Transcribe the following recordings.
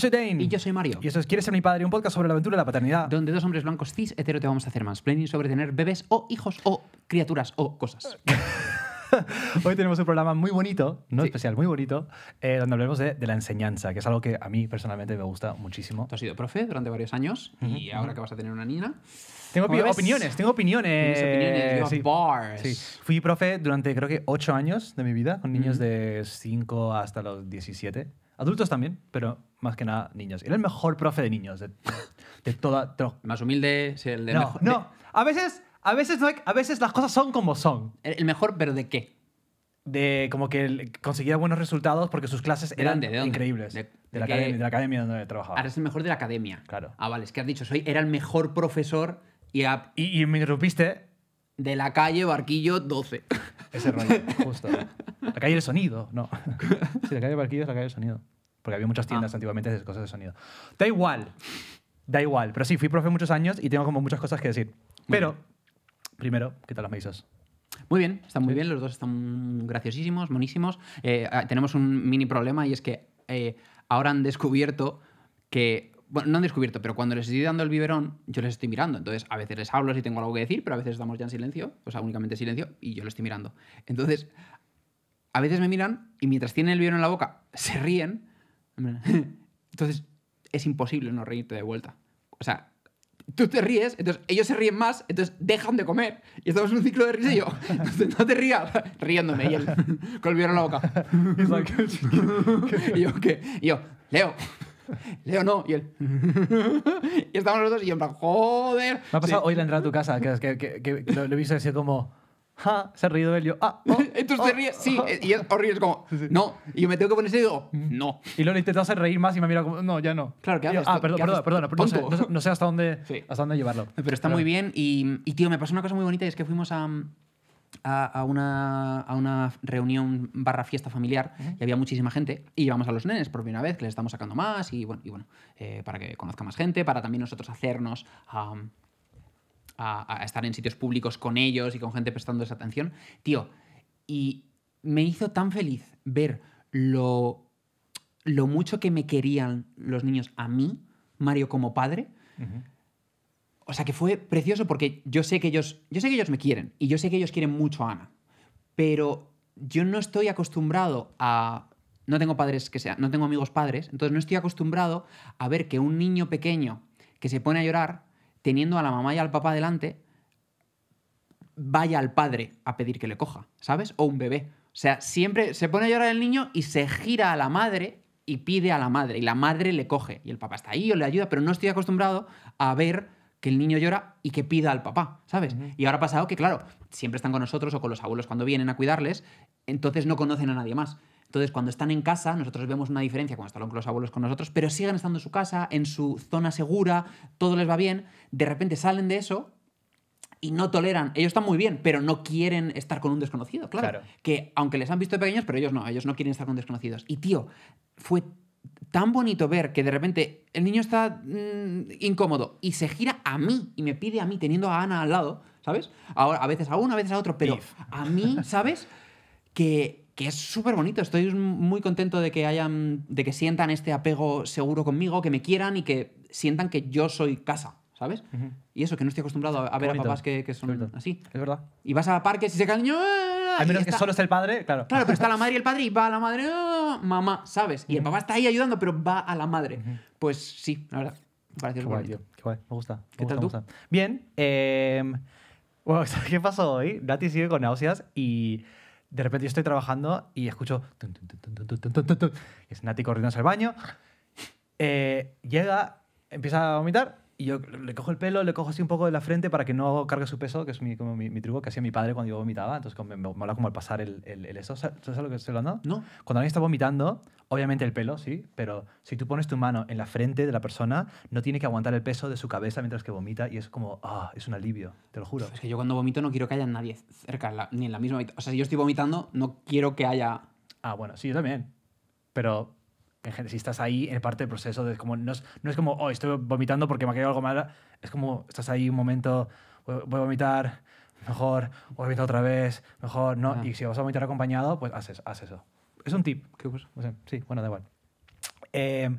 soy Dane. Y yo soy Mario. Y eso es ¿Quieres ser mi padre? Un podcast sobre la aventura de la paternidad. Donde dos hombres blancos cis hetero te vamos a hacer más planning sobre tener bebés o hijos o criaturas o cosas. Hoy tenemos un programa muy bonito, no especial, muy bonito, eh, donde hablemos de, la enseñanza, que es algo que a mí personalmente me gusta muchísimo. Tú has sido profe durante varios años y ahora que vas a tener una niña. Tengo opiniones, tengo opiniones. Fui profe durante creo que 8 años de mi vida, con niños de 5 hasta los 17. Adultos también, pero más que nada niños. Era el mejor profe de niños de, toda. Más humilde, el de No, no. A veces, a veces no a veces las cosas son como son. el mejor, pero ¿de qué? De como que conseguía buenos resultados porque sus clases eran increíbles. ¿De- la academia, de la donde trabajaba. Ahora es el mejor de la academia. Claro. Ah, vale, es que has dicho, soy, era el mejor profesor y Y, me interrumpiste de la calle Barquillo 12. ese rollo, justo. La calle del sonido, no. Sí, la calle Barquillo es la calle del sonido. Porque había muchas ah. tiendas antiguamente de cosas de sonido. Da igual. Da igual. Pero sí, fui profe muchos años y tengo como muchas cosas que decir. Pero, primero, ¿qué tal las mesas Muy bien, están muy bien, los dos están graciosísimos, monísimos. Eh, ah, tenemos un mini problema y es que eh, ahora han descubierto que bueno, no han descubierto, pero cuando les estoy dando el biberón, yo les estoy mirando. Entonces, a veces les hablo si tengo algo que decir, pero a veces estamos ya en silencio, o sea, únicamente silencio, y yo los estoy mirando. Entonces, a veces me miran y mientras tienen el biberón en la boca, se ríen, entonces, es imposible no reírte de vuelta. O sea, tú te ríes, entonces ellos se ríen más, entonces dejan de comer. Y estamos en un ciclo de risa y yo, no te rías, riéndome. Y él, con la boca. y yo, ¿qué? Y yo, Leo. Leo no, y él. y estamos los dos y yo joder. Me ha pasado hoy la entrada a tu casa, que, que, lo, lo, he visto así como se ha reído él. Yo, ah, oh, Entonces te oh, ríes, sí, oh. eh, y es ríes como, no. Y yo me tengo que poner digo, no. Y luego le hacer reír más y me mira como, no, ya no. Claro, que haces? ah, perdón, perdón, no, sé, hasta dónde, hasta dónde llevarlo. Pero está muy bien y, tío, me pasó una cosa muy bonita y es que fuimos a... A, una, a, reunión barra fiesta familiar y había muchísima gente y llevamos a los nenes por primera vez, que les estamos sacando más y bueno, y bueno eh, para que conozca más gente, para también nosotros hacernos um, a, estar en sitios públicos con ellos y con gente prestando esa atención, tío, y me hizo tan feliz ver lo, lo mucho que me querían los niños a mí, Mario como padre. O sea que fue precioso porque yo sé que ellos, yo sé que ellos me quieren y yo sé que ellos quieren mucho a Ana, pero yo no estoy acostumbrado a no tengo padres que sean, no tengo amigos padres, entonces no estoy acostumbrado a ver que un niño pequeño que se pone a llorar teniendo a la mamá y al papá delante, vaya al padre a pedir que le coja, ¿sabes? O un bebé. O sea, siempre se pone a llorar el niño y se gira a la madre y pide a la madre. Y la madre le coge. Y el papá está ahí o le ayuda, pero no estoy acostumbrado a ver que el niño llora y que pida al papá, ¿sabes? Y ahora ha pasado que, claro, siempre están con nosotros o con los abuelos cuando vienen a cuidarles, entonces no conocen a nadie más. Entonces, cuando están en casa, nosotros vemos una diferencia cuando están los abuelos con nosotros, pero siguen estando en su casa, en su zona segura, todo les va bien, de repente salen de eso y no toleran. Ellos están muy bien, pero no quieren estar con un desconocido, claro. Que aunque les han visto pequeños, pero ellos no, ellos no quieren estar con desconocidos. Y tío, fue tan bonito ver que de repente el niño está mm, incómodo y se gira a mí y me pide a mí teniendo a Ana al lado, ¿sabes? Ahora, a veces a uno, a veces a otro, pero a mí, ¿sabes? Que que es súper bonito. Estoy muy contento de que hayan, de que sientan este apego seguro conmigo, que me quieran y que sientan que yo soy casa, ¿sabes? Y eso, que no estoy acostumbrado a, ver a papás que, son así. Es verdad. Y vas a parque y se caen. Eh, eh, Al menos que solo es el padre, claro. Claro, pero está la madre y el padre y va a la madre, ah, mamá, ¿sabes? Y el papá está ahí ayudando, pero va a la madre. Pues sí, la verdad. me Parece Qué me gusta. ¿Qué tal tú? Bien. Em, ¿qué pasó hoy? Nati sigue con náuseas y de repente yo estoy trabajando y escucho... es Nati corriendo hacia el baño. Eh, llega, empieza a vomitar y yo le cojo el pelo, le cojo así un poco de la frente para que no cargue su peso, que es mi, como mi, truco que hacía mi padre cuando yo vomitaba. Entonces me, mola como al pasar el, el, eso. ¿Sabes lo que No. Cuando alguien está vomitando, Obviamente el pelo, sí, pero si tú pones tu mano en la frente de la persona, no tiene que aguantar el peso de su cabeza mientras que vomita y es como, ah, es un alivio, te lo juro. Es que yo cuando vomito no quiero que haya nadie cerca, ni en la misma... O sea, si yo estoy vomitando, no quiero que haya... Ah, bueno, sí, yo también. Pero en general, si estás ahí en parte del proceso, de como, no, es, como, oh, estoy vomitando porque me ha caído algo mal es como, estás ahí un momento, voy, a vomitar, mejor, voy a vomitar otra vez, mejor, no, y si vas a vomitar acompañado, pues haces, haces eso. Es un tip. Que, sí, bueno, da igual. Em,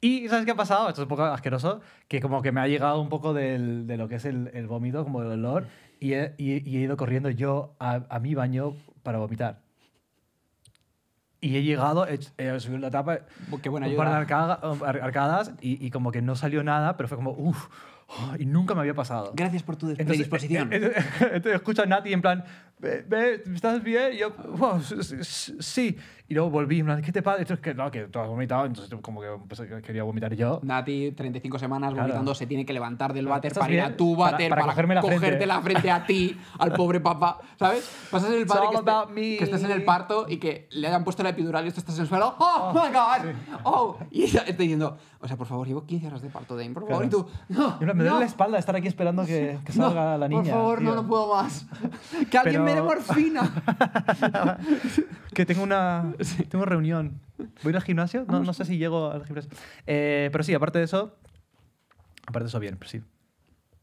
y ¿sabes qué ha pasado? Esto es un poco asqueroso, que como que me ha llegado un poco de lo que es el, vómito, como el olor, y he, ido corriendo yo a, mi baño para vomitar. Y he llegado, he, he subido la tapa, un par de arcadas, y, como que no salió nada, pero fue como, uff, oh", y nunca me había pasado. Gracias por tu disposición. Entonces, entonces, a Nati en plan, ¿estás bien? Y yo, sí. Y luego volví, me ¿qué te pasa? Esto es que, no, que tú has vomitado, entonces como que quería vomitar yo. Nati, 35 semanas vomitando, se tiene que levantar del váter para ir a tu váter, para, cogerte frente. la frente a ti, al pobre papá, ¿sabes? Pasas el padre que, que, estés en el parto y que le hayan puesto la epidural y esto estás en el suelo, ¡oh, oh my God! ¡Oh! Y estoy diciendo, o sea, por favor, llevo 15 horas de parto, de por favor, y tú, ¡no! me duele la espalda de estar aquí esperando que, salga la niña. Por favor, no, no puedo más. que alguien me de morfina. que tengo una tengo reunión. ¿Voy al gimnasio? No, no sé si llego al gimnasio. Eh, pero sí, aparte de eso, aparte de eso, bien, pero sí.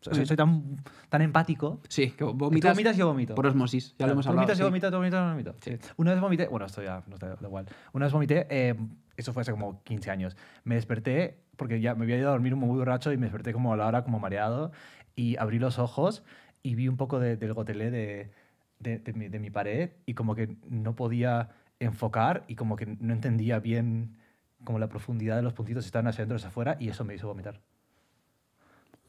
Soy, tan, tan empático. Sí, que vomitas. y vomitas, yo vomito. Por osmosis, ya lo hemos hablado. Vomitas, y yo vomito, tú vomitas, yo vomito. Una vez vomité, bueno, esto ya no está igual. Una vez vomité, eh, eso fue hace como 15 años. Me desperté, porque ya me había ido a dormir un muy borracho y me desperté como a la hora, como mareado, y abrí los ojos y vi un poco del gotelé de de, de, mi, de, mi, pared y como que no podía enfocar y como que no entendía bien como la profundidad de los puntitos estaban hacia adentro o hacia afuera y eso me hizo vomitar.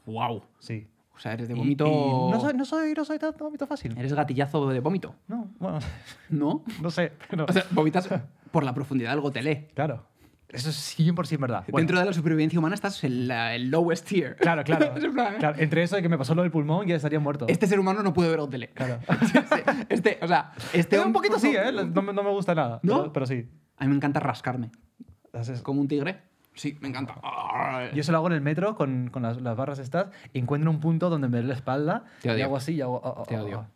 ¡Wow! Sí. O sea, eres de vómito... no, soy, no, soy, no soy tan vómito fácil. ¿Eres gatillazo de vómito? No, ¿No? No sé. O sea, vomitas por la profundidad del gotelé. Claro. Eso es 100% verdad. Dentro de la supervivencia humana estás en el lowest tier. Claro, ¿eh? claro. Entre eso y que me pasó lo del pulmón, ya estaría muerto. Este ser humano no puede ver un tele. Claro. este, o sea, este. este un poquito sí, ¿eh? No, me gusta nada. ¿No? Pero, sí. A mí me encanta rascarme. Como un tigre. Sí, me encanta. Yo se lo hago en el metro con, las, barras estas. encuentro un punto donde me duele la espalda. Y hago así y hago. Oh, oh, Te oh, odio.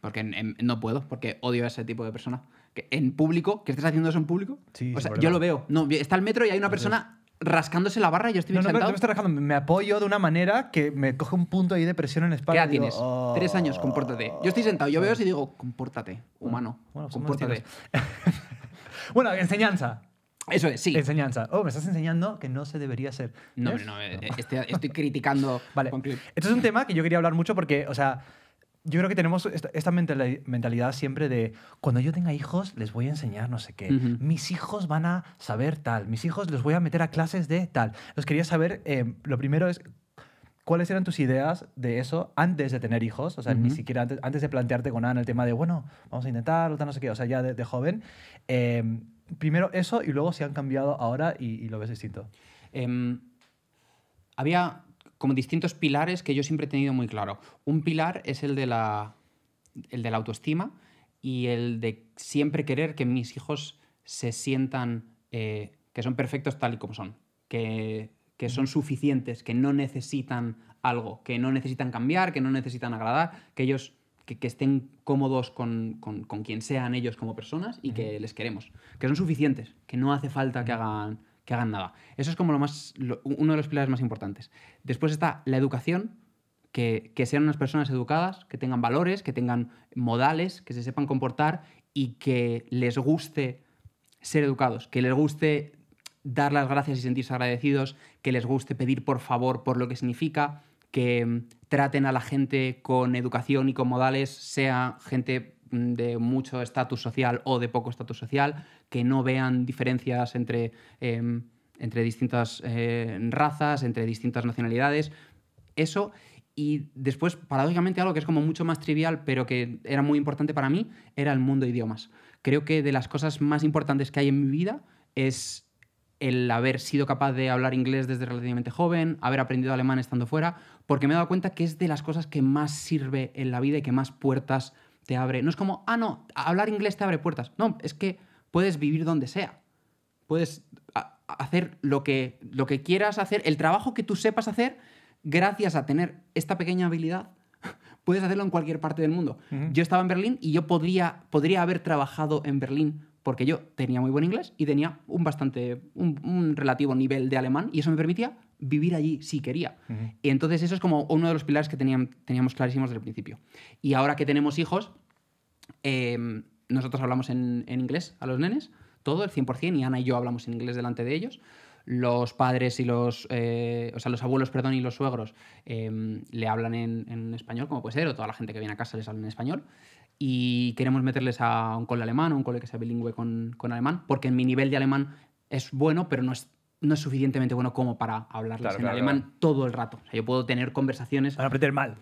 Porque no puedo, porque odio a ese tipo de persona en público, que estés haciendo eso en público. o sea, yo lo veo. No, está el metro y hay una persona rascándose la barra y yo estoy no, no, sentado. me estoy rascando, me apoyo de una manera que me coge un punto ahí de presión en la espalda. tienes? Oh, Tres años, compórtate. Yo estoy sentado, yo veo eso y digo, compórtate, humano, bueno, compórtate. bueno, enseñanza. Eso es, sí. Enseñanza. Oh, me estás enseñando que no se debería hacer. No, no, no, eh, estoy, estoy criticando. vale. Esto es un tema que yo quería hablar mucho porque, o sea, yo creo que tenemos esta, mentalidad siempre de cuando yo tenga hijos les voy a enseñar no sé qué. Mis hijos van a saber tal. Mis hijos los voy a meter a clases de tal. Los quería saber, em, lo primero es, ¿cuáles eran tus ideas de eso antes de tener hijos? O sea, ni siquiera antes, de plantearte con Ana el tema de, bueno, vamos a intentar, tal, no sé qué. O sea, ya de, joven. Em, primero eso y luego si han cambiado ahora y, lo ves distinto. Em, había como distintos pilares que yo siempre he tenido muy claro. Un pilar es el de la, el de la autoestima y el de siempre querer que mis hijos se sientan eh, que son perfectos tal y como son, que, que son suficientes, que no necesitan algo, que no necesitan cambiar, que no necesitan agradar, que ellos que, estén cómodos con, quien sean ellos como personas y que les queremos, que son suficientes, que no hace falta que hagan que hagan nada. Eso es como lo más, uno de los pilares más importantes. Después está la educación, que, que, sean unas personas educadas, que tengan valores, que tengan modales, que se sepan comportar y que les guste ser educados, que les guste dar las gracias y sentirse agradecidos, que les guste pedir por favor por lo que significa, que mm, traten a la gente con educación y con modales, sea gente Mm, de mucho estatus social o de poco estatus social, que no vean diferencias entre, em, entre distintas eh, razas, entre distintas nacionalidades. Eso. Y después, paradójicamente, algo que es como mucho más trivial, pero que era muy importante para mí, era el mundo de idiomas. Creo que de las cosas más importantes que hay en mi vida es el haber sido capaz de hablar inglés desde relativamente joven, haber aprendido alemán estando fuera, porque me he dado cuenta que es de las cosas que más sirve en la vida y que más puertas te abre. No es como, ah, no, hablar inglés te abre puertas. No, es que puedes vivir donde sea. Puedes hacer lo que, lo que quieras hacer, el trabajo que tú sepas hacer, gracias a tener esta pequeña habilidad, puedes hacerlo en cualquier parte del mundo. Yo estaba en Berlín y yo podría, podría haber trabajado en Berlín porque yo tenía muy buen inglés y tenía un bastante, un, relativo nivel de alemán y eso me permitía vivir allí si quería. Y entonces eso es como uno de los pilares que teníamos clarísimos desde el principio. Y ahora que tenemos hijos, em, nosotros hablamos en, inglés a los nenes, todo, el 100%, y Ana y yo hablamos en inglés delante de ellos. Los padres y los, eh, o sea, los abuelos, perdón, y los suegros em, le hablan en, en, español, como puede ser, o toda la gente que viene a casa les habla en español y queremos meterles a un cole alemán o un cole que sea bilingüe con, alemán, porque mi nivel de alemán es bueno, pero no es, no es suficientemente bueno como para hablarles en alemán todo el rato. yo puedo tener conversaciones... Para aprender mal.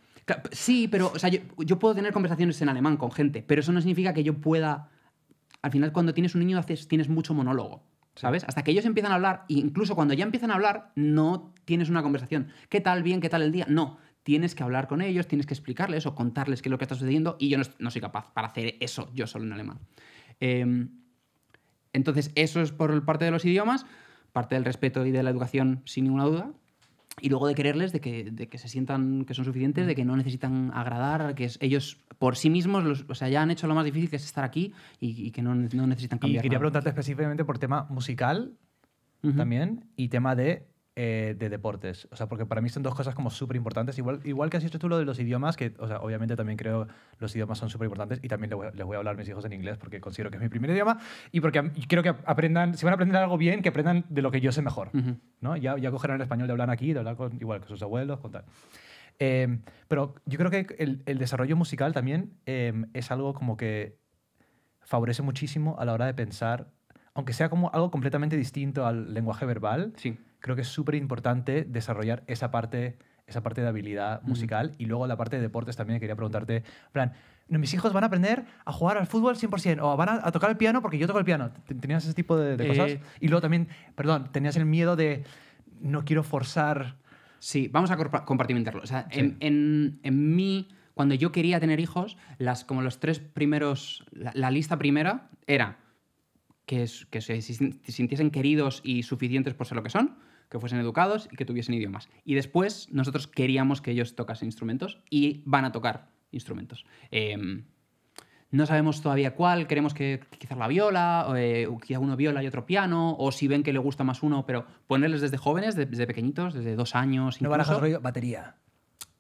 Sí, pero o sea, yo, puedo tener conversaciones en alemán con gente, pero eso no significa que yo pueda... Al final, cuando tienes un niño, haces, tienes mucho monólogo, ¿sabes? Hasta que ellos empiezan a hablar, incluso cuando ya empiezan a hablar, no tienes una conversación. ¿Qué tal? ¿Bien? ¿Qué tal el día? No tienes que hablar con ellos, tienes que explicarles o contarles qué es lo que está sucediendo y yo no, soy capaz para hacer eso yo solo en alemán. Em, entonces, eso es por parte de los idiomas, parte del respeto y de la educación, sin ninguna duda. Y luego de quererles, de que, de se sientan que son suficientes, de que no necesitan agradar, que ellos por sí mismos, o sea, ya han hecho lo más difícil que es estar aquí y, que no, necesitan cambiar. Y quería preguntarte específicamente por tema musical también y tema de eh, de deportes. O sea, porque para mí son dos cosas como súper importantes. Igual, igual que has dicho tú lo de los idiomas, que, obviamente también creo los idiomas son súper importantes y también les voy, a, hablar a mis hijos en inglés porque considero que es mi primer idioma y porque quiero que aprendan, si van a aprender algo bien, que aprendan de lo que yo sé mejor. ¿no? ya, ya cogerán el español de hablar aquí, de hablar con, igual que sus abuelos, con tal. Em, pero yo creo que el, desarrollo musical también em, es algo como que favorece muchísimo a la hora de pensar, aunque sea como algo completamente distinto al lenguaje verbal. Sí creo que es súper importante desarrollar esa parte, esa parte de habilidad musical y luego la parte de deportes también quería preguntarte, plan, mis hijos van a aprender a jugar al fútbol 100% o van a, tocar el piano porque yo toco el piano. ¿Tenías ese tipo de, eh, cosas? Y luego también, perdón, tenías el miedo de no quiero forzar. Sí, vamos a compartimentarlo. O sea, en, en, en mí, cuando yo quería tener hijos, las, como los tres primeros, la, la lista primera era que, que se sintiesen queridos y suficientes por ser lo que son que fuesen educados y que tuviesen idiomas. Y después nosotros queríamos que ellos tocasen instrumentos y van a tocar instrumentos. Em, no sabemos todavía cuál, queremos que quizás la viola, o, eh, uno viola y otro piano, o si ven que le gusta más uno, pero ponerles desde jóvenes, desde pequeñitos, desde dos años. Incluso. No barajas rollo batería.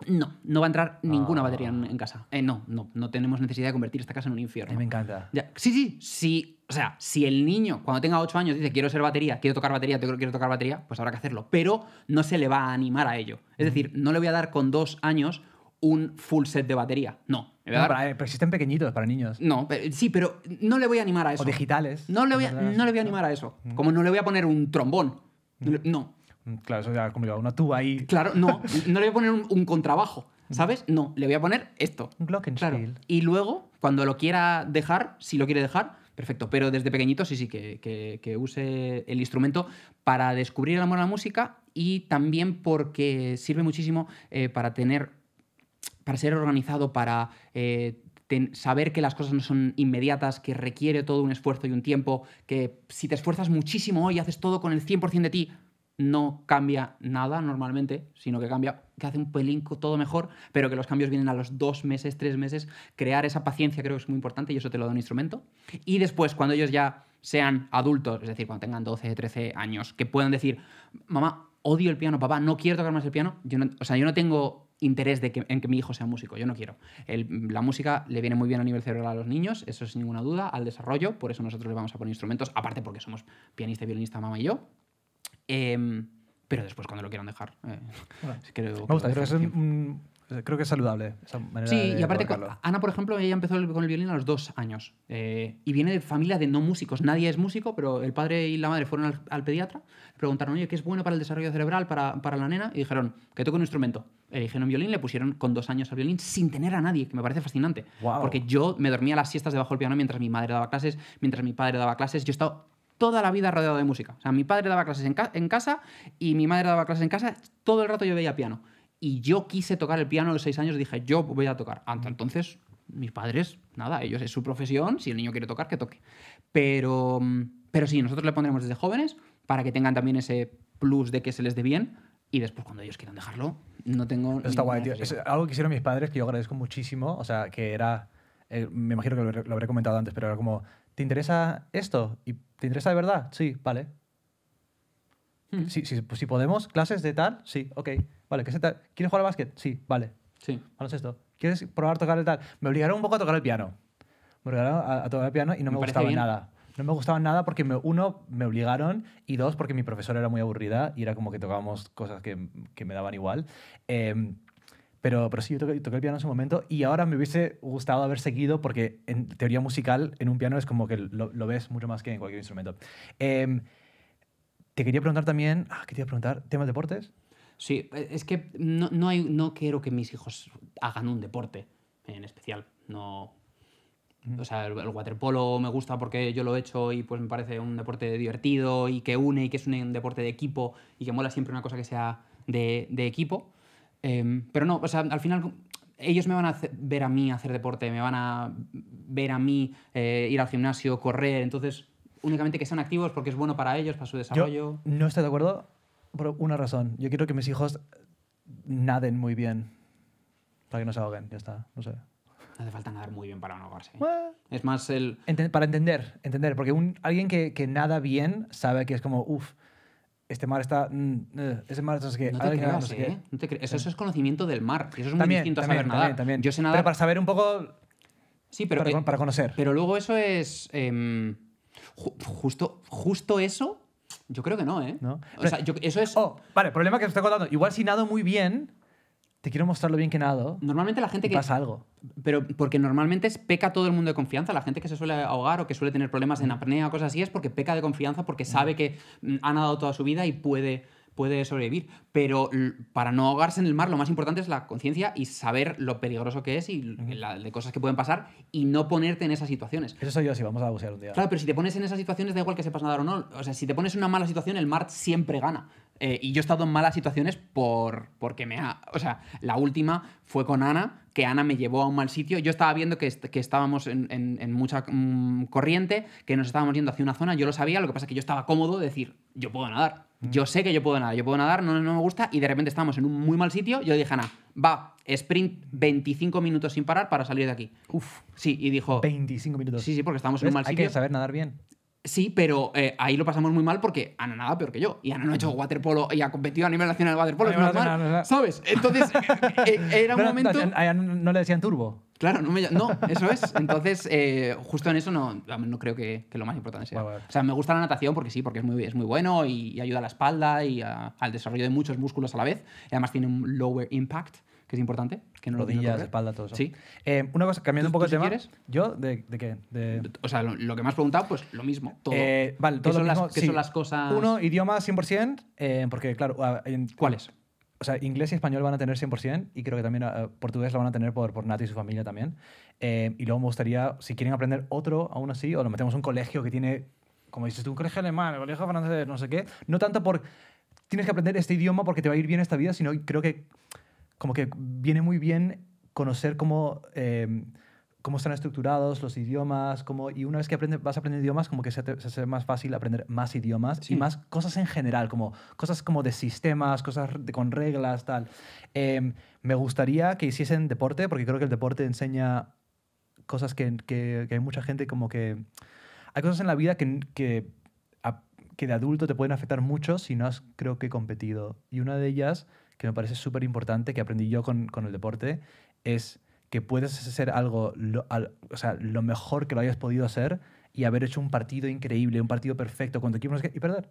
No, no va a entrar ninguna batería en, ah. casa. Eh, no, no, no tenemos necesidad de convertir esta casa en un infierno. Me encanta. Sí, sí, sí. O sea, si el niño cuando tenga 8 años dice quiero ser batería, quiero tocar batería, quiero tocar batería, pues habrá que hacerlo. Pero no se le va a animar a ello. Es decir, no le voy a dar con dos años un full set de batería. No. Eh, pero existen pequeñitos para niños. No, sí, pero no le voy a animar a eso. O digitales. No le voy a, no le voy a animar a eso. Como no le voy a poner un trombón. No, Mm, claro, eso ya complicado. Una tuba ahí. Claro, no, no le voy a poner un, contrabajo, ¿sabes? No, le voy a poner esto. Un Glockenspiel. Y luego, cuando lo quiera dejar, si lo quiere dejar, perfecto. Pero desde pequeñito sí, sí, que, use el instrumento para descubrir el amor a la música y también porque sirve muchísimo eh, para tener, para ser organizado, para eh, saber que las cosas no son inmediatas, que requiere todo un esfuerzo y un tiempo, que si te esfuerzas muchísimo hoy, haces todo con el 100% de ti, no cambia nada normalmente, sino que cambia, que hace un pelín todo mejor, pero que los cambios vienen a los dos meses, tres meses. Crear esa paciencia creo que es muy importante y eso te lo da un instrumento. Y después, cuando ellos ya sean adultos, es decir, cuando tengan 12, 13 años, que puedan decir, mamá, odio el piano, papá, no quiero tocar más el piano, o sea, yo no tengo interés de que, en que mi hijo sea músico. Yo no quiero. la música le viene muy bien a nivel cerebral a los niños, eso sin ninguna duda, al desarrollo, por eso nosotros le vamos a poner instrumentos, aparte porque somos pianista, violinista, mamá y yo. Em, pero después, cuando lo quieran dejar. Eh, creo, me gusta, creo que, es saludable Sí, y aparte, Ana, por ejemplo, ella empezó con el violín a los dos años. Eh, y viene de familia de no músicos. Nadie es músico, pero el padre y la madre fueron al, pediatra, preguntaron, oye, ¿qué es bueno para el desarrollo cerebral, para, la nena? Y dijeron, que toque un instrumento. Eligieron violín, le pusieron con dos años al violín sin tener a nadie, que me parece fascinante. Porque yo me dormía las siestas debajo del piano mientras mi madre daba clases, mientras mi padre daba clases. Yo he estado toda la vida rodeado de música. O sea, mi padre daba clases en, casa y mi madre daba clases en casa, todo el rato yo veía piano. Y yo quise tocar el piano a los seis años, dije, yo voy a tocar. Hasta entonces, mis padres, nada, ellos es su profesión, si el niño quiere tocar, que toque. Pero, mm, pero sí, nosotros le pondremos desde jóvenes para que tengan también ese plus de que se les dé bien y después cuando ellos quieran dejarlo, no tengo... está guay, tío. algo que hicieron mis padres que yo agradezco muchísimo, o sea, que era... Eh, me imagino que lo, habré comentado antes, pero era como ¿te interesa esto? ¿Y ¿Te interesa de verdad? Sí, vale. Sí, hmm. Si, pues, si, podemos, clases de tal, sí, ok. Vale, ¿Quieres jugar al básquet? Sí, vale. Sí. Vamos esto. ¿Quieres probar a tocar el tal? Me obligaron un poco a tocar el piano. Me obligaron a, tocar el piano y no me, gustaba nada. No me gustaba nada porque, me, uno, me obligaron y dos, porque mi profesora era muy aburrida y era como que tocábamos cosas que, me daban igual. Em, pero, pero sí, yo toqué, el piano en su momento y ahora me hubiese gustado haber seguido porque en teoría musical en un piano es como que lo, ves mucho más que en cualquier instrumento. Em, te quería preguntar también, ah, ¿qué te iba a preguntar? ¿Temas de deportes? Sí, e, es que no, no, hay, no quiero que mis hijos hagan un deporte en especial. No, o sea, el, waterpolo me gusta porque yo lo he hecho y pues me parece un deporte divertido y que une y que es un, deporte de equipo y que mola siempre una cosa que sea de, de equipo. Em, pero no, o sea, al final ellos me van a ver a mí hacer deporte, me van a ver a mí eh, ir al gimnasio, correr, entonces únicamente que sean activos porque es bueno para ellos, para su desarrollo. no estoy de acuerdo por una razón. Yo quiero que mis hijos naden muy bien para que no se ahoguen, ya está, no sé. No hace falta nadar muy bien para no ahogarse. es más el... para entender, entender, porque un, alguien que, que nada bien sabe que es como, uff, este mar está. Mm, eh, ese mar no sé qué. No te sé ¿eh? No te eso, es conocimiento del mar. Eso es muy distinto a saber nada. Yo sé nada. Pero para saber un poco. Sí, pero. Para, eh, conocer. Pero luego eso es. Em, justo, justo eso. Yo creo que no, ¿eh? ¿No? O sea, eso es. Oh, vale, problema que os estoy contando. Igual si nado muy bien, te quiero mostrar lo bien que nado. Normalmente la gente que. Pasa algo. Pero porque normalmente peca todo el mundo de confianza. La gente que se suele ahogar o que suele tener problemas en mm. apnea o cosas así es porque peca de confianza porque mm. sabe que mm, ha nadado toda su vida y puede, puede sobrevivir. Pero para no ahogarse en el mar, lo más importante es la conciencia y saber lo peligroso que es y de cosas que pueden pasar y no ponerte en esas situaciones. Eso soy yo, si vamos a bucear un día. Claro, pero si te pones en esas situaciones, da igual que sepas nadar o no. O sea, si te pones en una mala situación, el mar siempre gana. Eh, y yo he estado en malas situaciones por, porque me ha... O sea, la última fue con Ana, que Ana me llevó a un mal sitio. Yo estaba viendo que, que estábamos en, mucha mm, corriente, que nos estábamos yendo hacia una zona, yo lo sabía, lo que pasa es que yo estaba cómodo decir, yo puedo nadar. Mm. Yo sé que yo puedo nadar, yo puedo nadar, no, no me gusta, y de repente estábamos en un muy mal sitio. Yo dije, Ana, va, sprint 25 minutos sin parar para salir de aquí. Uf. Sí, y dijo. 25 minutos. Sí, sí, porque estábamos en un mal sitio. Hay que saber nadar bien. Sí, pero eh, ahí lo pasamos muy mal porque Ana nada peor que yo. Y Ana no ha hecho waterpolo y ha competido a nivel nacional de waterpolo. ¿Sabes? Entonces, eh, eh, era un momento. no le decían turbo. Claro, no, eso es. Entonces, justo en eso no, no creo que, lo más importante sea. O sea, me gusta la natación porque sí, porque es muy, es muy bueno y, ayuda a la espalda y al desarrollo de muchos músculos a la vez. Y además tiene un lower impact que es importante. Que no Rodillas, espalda, todo eso. Sí. Eh, una cosa, cambiando un poco de tema. tema. Quieres? ¿Yo? ¿De, qué? O sea, lo, que me has preguntado, pues lo mismo. Eh, vale, todo ¿Qué, son, mismo? Las, son las cosas...? Uno, idioma 100%, eh, porque claro... En... ¿Cuáles? O sea, inglés y español van a tener 100% y creo que también portugués lo van a tener por, por y su familia también. y luego me gustaría, si quieren aprender otro aún así, o lo metemos en un colegio que tiene, como dices tú, un colegio alemán, un colegio francés, no sé qué. No tanto por tienes que aprender este idioma porque te va a ir bien esta vida, sino creo que como que viene muy bien conocer cómo, em, cómo están estructurados los idiomas, cómo, y una vez que vas a aprender idiomas, como que se, hace más fácil aprender más idiomas y más cosas en general, como cosas como de sistemas, cosas con reglas, tal. Em, me gustaría que hiciesen deporte, porque creo que el deporte enseña cosas que, hay mucha gente como que... Hay cosas en la vida que, que de adulto te pueden afectar mucho si no has, creo que, competido. Y una de ellas que me parece súper importante, que aprendí yo con, con, el deporte, es que puedes hacer algo, o sea, lo mejor que lo hayas podido hacer y haber hecho un partido increíble, un partido perfecto cuando tu equipo y perder.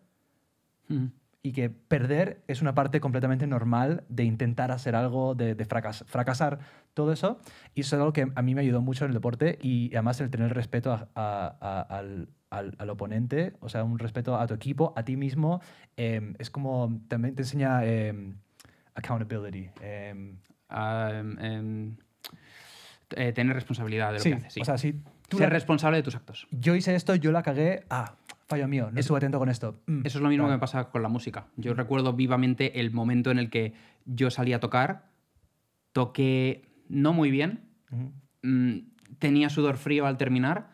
Y que perder es una parte completamente normal de intentar hacer algo, de, fracasar, todo eso. Y eso es algo que a mí me ayudó mucho en el deporte y además el tener respeto al, al, al, oponente, o sea, un respeto a tu equipo, a ti mismo. Em, es como también te enseña... Em, accountability. Em, em, eh, tener responsabilidad de lo que haces. Ser responsable de tus actos. Yo hice esto, yo la cagué. Ah, fallo mío, no estuve atento con esto. Mm, eso es lo mismo que me pasa con la música. Yo recuerdo vivamente el momento en el que yo salí a tocar, toqué no muy bien, mm, tenía sudor frío al terminar,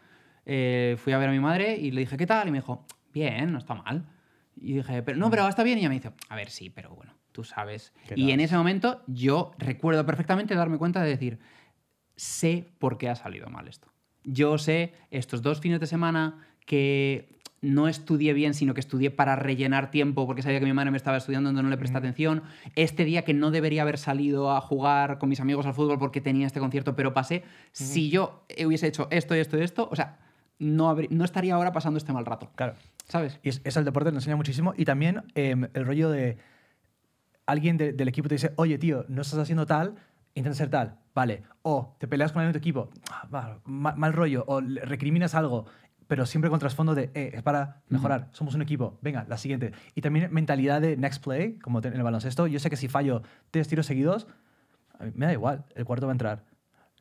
eh, fui a ver a mi madre y le dije, ¿qué tal? Y me dijo, bien, no está mal. Y dije, pero, no, mm. pero está bien. Y ella me dice, a ver, sí, pero bueno tú sabes. Y en ese momento yo recuerdo perfectamente darme cuenta de decir, sé por qué ha salido mal esto. Yo sé estos dos fines de semana que no estudié bien, sino que estudié para rellenar tiempo porque sabía que mi madre me estaba estudiando donde no le presté atención. Este día que no debería haber salido a jugar con mis amigos al fútbol porque tenía este concierto, pero pasé. Si yo hubiese hecho esto y esto y esto, o sea, no, no estaría ahora pasando este mal rato. Claro. ¿Sabes? Y es, el deporte, nos enseña muchísimo. Y también em, el rollo de alguien del equipo te dice, oye, tío, no estás haciendo tal, intenta ser tal, vale. O te peleas con alguien de tu equipo, ah, mal, rollo, o recriminas algo, pero siempre con trasfondo de, eh, es para mejorar, somos un equipo, venga, la siguiente. Y también mentalidad de next play, como en el baloncesto, yo sé que si fallo tres tiros seguidos, me da igual, el cuarto va a entrar.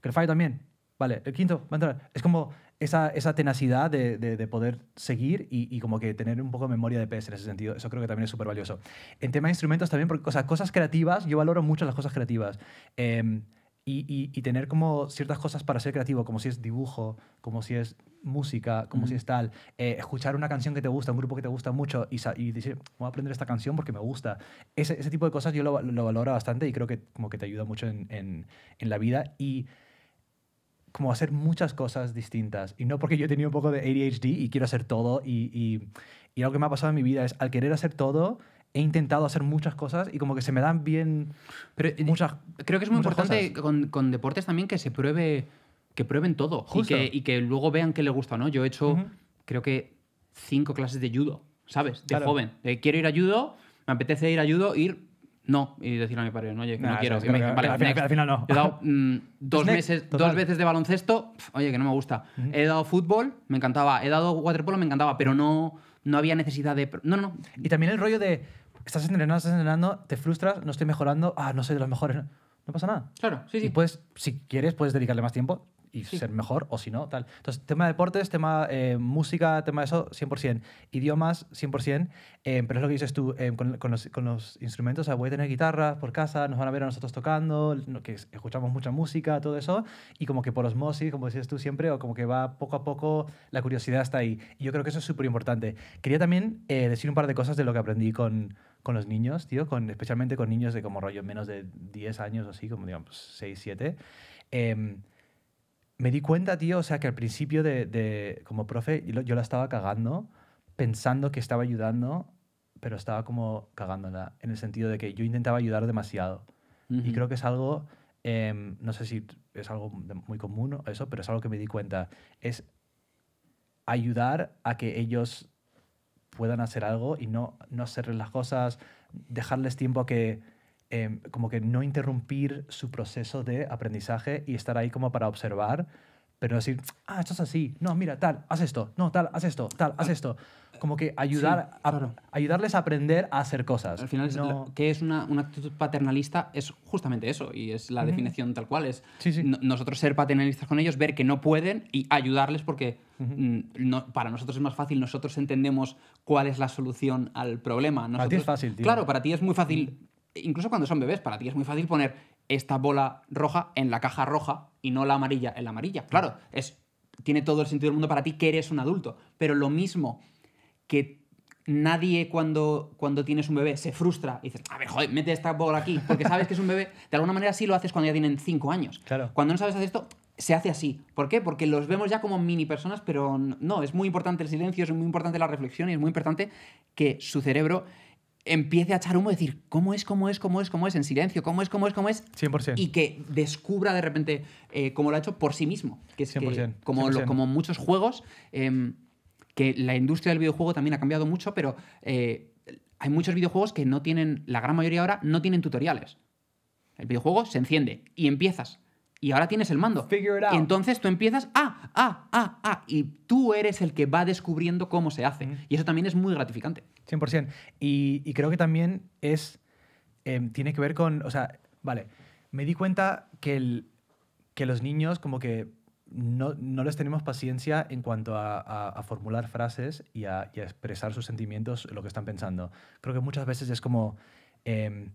Que el fallo también, vale, el quinto va a entrar. Es como esa, esa tenacidad de, de, poder seguir y, y, como que tener un poco de memoria de pez en ese sentido. Eso creo que también es súper valioso. En tema de instrumentos también, porque cosas creativas, yo valoro mucho las cosas creativas. Em, y, y, tener como ciertas cosas para ser creativo, como si es dibujo, como si es música, como si es tal, eh, escuchar una canción que te gusta, un grupo que te gusta mucho y, y decir, voy a aprender esta canción porque me gusta. Ese, ese tipo de cosas yo lo, lo, valoro bastante y creo que como que te ayuda mucho en, en, en la vida. Y como hacer muchas cosas distintas. Y no porque yo he tenido un poco de ADHD y quiero hacer todo. Y, y, algo que me ha pasado en mi vida es, al querer hacer todo, he intentado hacer muchas cosas y como que se me dan bien Pero, eh, muchas Creo que es muy importante con, deportes también que se pruebe, que prueben todo. Y que, luego vean qué les gusta no. Yo he hecho, creo que, cinco clases de judo, ¿sabes? De joven. quiero ir a judo, me apetece ir a judo, ir no, y decirle a mi padre, no, oye, no quiero. que me al, final, no. He dado mm, pues dos, dos veces de baloncesto, oye, que no me gusta. He dado fútbol, me encantaba. He dado waterpolo, me encantaba, pero no, no había necesidad de. No, no, no. Y también el rollo de, estás entrenando, estás entrenando, te frustras, no estoy mejorando, ah, no soy de los mejores. No pasa nada. Claro, sí, sí. Y puedes, si quieres, puedes dedicarle más tiempo y ser mejor, o si no, tal. Entonces, tema deportes, tema eh, música, tema de eso, 100%. Idiomas, 100%. Eh, pero es lo que dices tú, eh, con, los, con, los, instrumentos, voy a tener guitarras por casa, nos van a ver a nosotros tocando, que escuchamos mucha música, todo eso, y como que por osmosis, como decías tú siempre, o como que va poco a poco, la curiosidad está ahí. Y yo creo que eso es súper importante. Quería también eh, decir un par de cosas de lo que aprendí con, con los niños, tío, con, especialmente con niños de como rollo menos de 10 años o así, como digamos 6, 7 me di cuenta, tío, o sea, que al principio de, como profe, yo, la estaba cagando, pensando que estaba ayudando, pero estaba como cagándola, en el sentido de que yo intentaba ayudar demasiado. Y creo que es algo, em, no sé si es algo muy común eso, pero es algo que me di cuenta. Es ayudar a que ellos puedan hacer algo y no, no hacerles las cosas, dejarles tiempo a que Em, como que no interrumpir su proceso de aprendizaje y estar ahí como para observar, pero decir, ah, esto es así, no, mira, tal, haz esto, no, tal, haz esto, tal, haz ah. esto. Como que ayudar ayudarles a aprender a hacer cosas. Al final, qué que es una, actitud paternalista es justamente eso, y es la definición tal cual. Es nosotros ser paternalistas con ellos, ver que no pueden y ayudarles porque mm, no, para nosotros es más fácil, nosotros entendemos cuál es la solución al problema. para ti es fácil, Claro, para ti es muy fácil incluso cuando son bebés, para ti es muy fácil poner esta bola roja en la caja roja y no la amarilla en la amarilla. Claro, es, tiene todo el sentido del mundo para ti que eres un adulto, pero lo mismo que nadie cuando, cuando tienes un bebé se frustra y dices, a ver, joder, mete esta bola aquí, porque sabes que es un bebé, de alguna manera sí lo haces cuando ya tienen cinco años. Claro. Cuando no sabes hacer esto, se hace así. ¿Por qué? Porque los vemos ya como mini personas, pero no, es muy importante el silencio, es muy importante la reflexión y es muy importante que su cerebro empiece a echar humo y decir, ¿cómo es, cómo es, cómo es, cómo es, en silencio, cómo es, cómo es, cómo es? 100%. Y que descubra de repente eh, cómo lo ha hecho por sí mismo. Que es 100%, como, muchos juegos, em, que la industria del videojuego también ha cambiado mucho, pero eh, hay muchos videojuegos que no tienen, la gran mayoría ahora, no tienen tutoriales. El videojuego se enciende y empiezas y ahora tienes el mando. Y entonces tú empiezas ah, ah, ah, ah, y tú eres el que va descubriendo cómo se hace. Y eso también es muy gratificante. 100%. Y, y creo que también es, em, tiene que ver con, o sea, vale, me di cuenta que, el, que los niños como que no, no, les tenemos paciencia en cuanto a, formular frases y a, expresar sus sentimientos, lo que están pensando. Creo que muchas veces es como, em,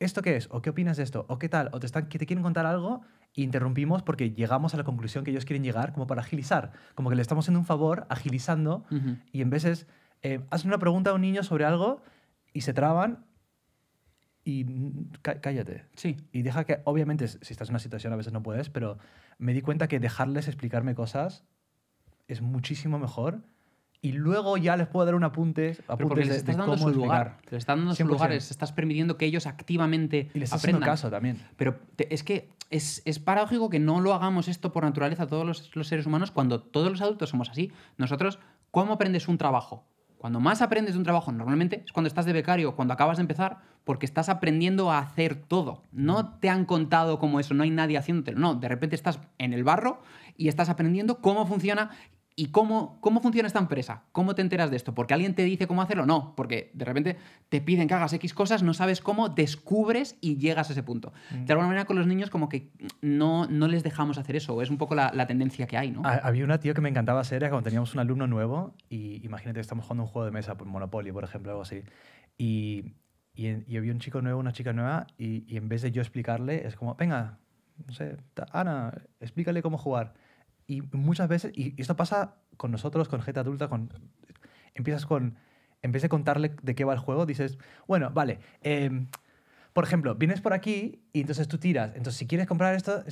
¿esto qué es? ¿O qué opinas de esto? ¿O qué tal? ¿O te, están, que te quieren contar algo? interrumpimos porque llegamos a la conclusión que ellos quieren llegar como para agilizar. Como que le estamos haciendo un favor agilizando y en veces eh, hacen una pregunta a un niño sobre algo y se traban y cállate. Sí. Y deja que, obviamente, si estás en una situación a veces no puedes, pero me di cuenta que dejarles explicarme cosas es muchísimo mejor y luego ya les puedo dar un apunte, porque dando su lugar. Les estás dando su lugar, estás permitiendo que ellos activamente y les aprendan. caso también. Pero es que es, paradójico que no lo hagamos esto por naturaleza todos los, seres humanos cuando todos los adultos somos así. Nosotros, ¿cómo aprendes un trabajo? Cuando más aprendes de un trabajo normalmente es cuando estás de becario, cuando acabas de empezar, porque estás aprendiendo a hacer todo. No mm. te han contado como eso, no hay nadie haciéndotelo. No, de repente estás en el barro y estás aprendiendo cómo funciona ¿Y cómo, cómo funciona esta empresa? ¿Cómo te enteras de esto? ¿Porque alguien te dice cómo hacerlo? No, porque de repente te piden que hagas X cosas, no sabes cómo, descubres y llegas a ese punto. Mm. De alguna manera con los niños como que no, no les dejamos hacer eso, es un poco la, tendencia que hay, ¿no? había una tía que me encantaba hacer, era cuando teníamos un alumno nuevo y imagínate que estamos jugando un juego de mesa, pues, Monopoly, por ejemplo, algo así, y, y, había un chico nuevo, una chica nueva, y, y en vez de yo explicarle, es como, venga, no sé, Ana, explícale cómo jugar. Y muchas veces, y esto pasa con nosotros, con gente adulta, con, empiezas con, en a contarle de qué va el juego, dices, bueno, vale, em, por ejemplo, vienes por aquí y entonces tú tiras, entonces si quieres comprar esto,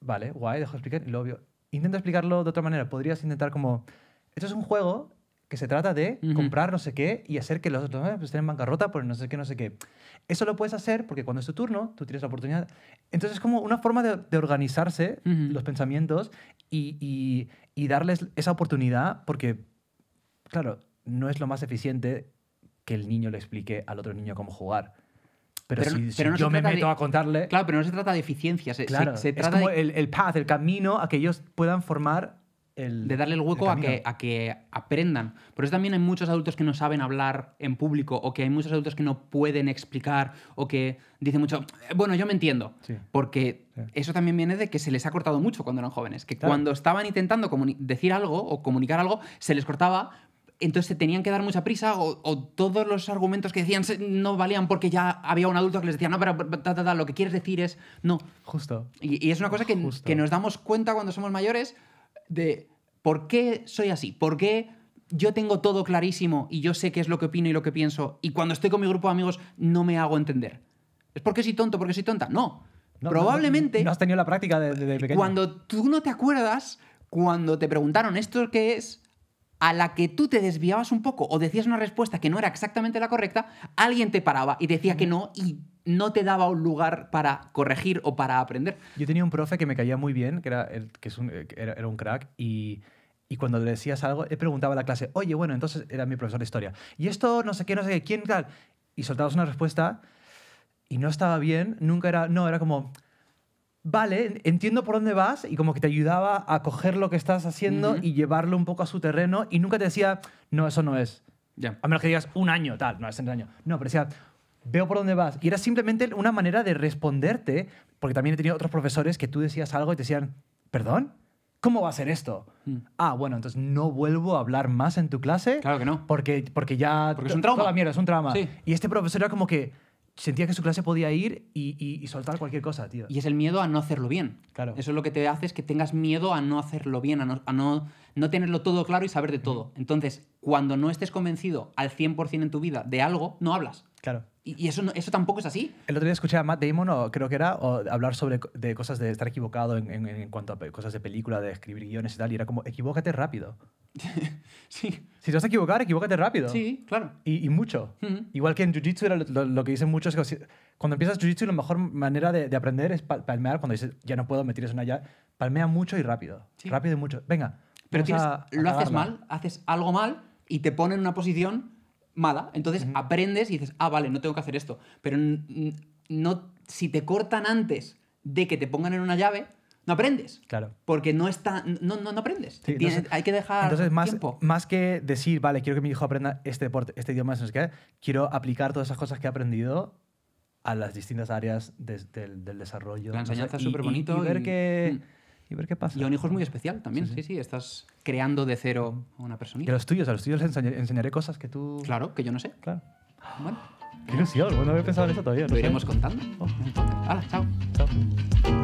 vale, guay, dejo de explicar, lo obvio. Intento explicarlo de otra manera, podrías intentar como, esto es un juego que se trata de comprar no sé qué y hacer que los otros ah, pues estén en bancarrota por no sé qué, no sé qué. Eso lo puedes hacer porque cuando es tu turno, tú tienes la oportunidad. Entonces es como una forma de, organizarse los pensamientos y, darles esa oportunidad porque, claro, no es lo más eficiente que el niño le explique al otro niño cómo jugar. Pero, si, yo me meto a contarle... Claro, pero no se trata de eficiencia. Se, trata es como el, el path, el camino a que ellos puedan formar de darle el hueco a, que, a que aprendan. Por eso también hay muchos adultos que no saben hablar en público o que hay muchos adultos que no pueden explicar o que dicen mucho, eh, bueno, yo me entiendo. Porque eso también viene de que se les ha cortado mucho cuando eran jóvenes, que cuando estaban intentando decir algo o comunicar algo, se les cortaba. Entonces se tenían que dar mucha prisa o, todos los argumentos que decían no valían porque ya había un adulto que les decía, no, pero lo que quieres decir es no. Justo. Y, y es una cosa que, que nos damos cuenta cuando somos mayores, de por qué soy así, por qué yo tengo todo clarísimo y yo sé qué es lo que opino y lo que pienso, y cuando estoy con mi grupo de amigos no me hago entender. ¿Es porque soy tonto, porque soy tonta? No. Probablemente. No, has tenido la práctica de pequeño. Cuando tú no te acuerdas, cuando te preguntaron esto qué es, a la que tú te desviabas un poco o decías una respuesta que no era exactamente la correcta, alguien te paraba y decía que no y no te daba un lugar para corregir o para aprender. Yo tenía un profe que me caía muy bien, que era, que es un, eh, era, un crack, y cuando le decías algo, él preguntaba a la clase, oye, bueno, entonces era mi profesor de historia, y esto no sé qué, no sé qué, quién tal, y soltabas una respuesta y no estaba bien, nunca era, no, era como, vale, entiendo por dónde vas, y como que te ayudaba a coger lo que estás haciendo y llevarlo un poco a su terreno, y nunca te decía, no, eso no es. Ya. A menos que digas un año, tal, no es un año. No, pero decía, veo por dónde vas. Y era simplemente una manera de responderte, porque también he tenido otros profesores que tú decías algo y te decían, perdón, ¿cómo va a ser esto? Hmm. Ah, bueno, entonces no vuelvo a hablar más en tu clase. Claro que no. Porque, porque ya... Porque es un trauma. es un trauma. Y este profesor era como que sentía que su clase podía ir y, y, soltar cualquier cosa, tío. Y es el miedo a no hacerlo bien. Claro. Eso es lo que te hace es que tengas miedo a no hacerlo bien, a a no, no tenerlo todo claro y saber de todo. Entonces, cuando no estés convencido al 100% en tu vida de algo, no hablas. Claro. Y, eso, eso tampoco es así. El otro día escuché a Matt Damon, creo que era, hablar sobre de cosas de estar equivocado en, cuanto a cosas de película, de escribir guiones y tal, y era como, equivócate rápido. sí. Si te vas a equivocar, equivócate rápido. Sí, claro. Y, mucho. Mm. Igual que en Jiu-Jitsu, lo, que dicen muchos es que cuando empiezas Jiu-Jitsu, la mejor manera de, aprender es palmear. Cuando dices, ya no puedo, me tires una ya. Palmea mucho y rápido. Rápido y mucho. Venga. Pero tienes, lo haces mal, haces algo mal y te pone en una posición mala, entonces aprendes y dices, ah, vale, no tengo que hacer esto. Pero no, si te cortan antes de que te pongan en una llave, no aprendes. Claro. Porque no está. No, no, aprendes. hay que dejar. Entonces, más, más que decir, vale, quiero que mi hijo aprenda este deporte, este idioma, es quiero aplicar todas esas cosas que he aprendido a las distintas áreas del, desarrollo. La enseñanza es súper bonito. Y, ver que. Mm y ver qué pasa. Y a un hijo es muy especial también, sí, sí, estás creando de cero a una personita. Y a los tuyos, a los tuyos les enseñaré, cosas que tú... Claro, que yo no sé. Claro. Bueno. Qué ilusión, no había pensado en eso todavía. Lo iremos contando. Hola, oh. chao. Chao.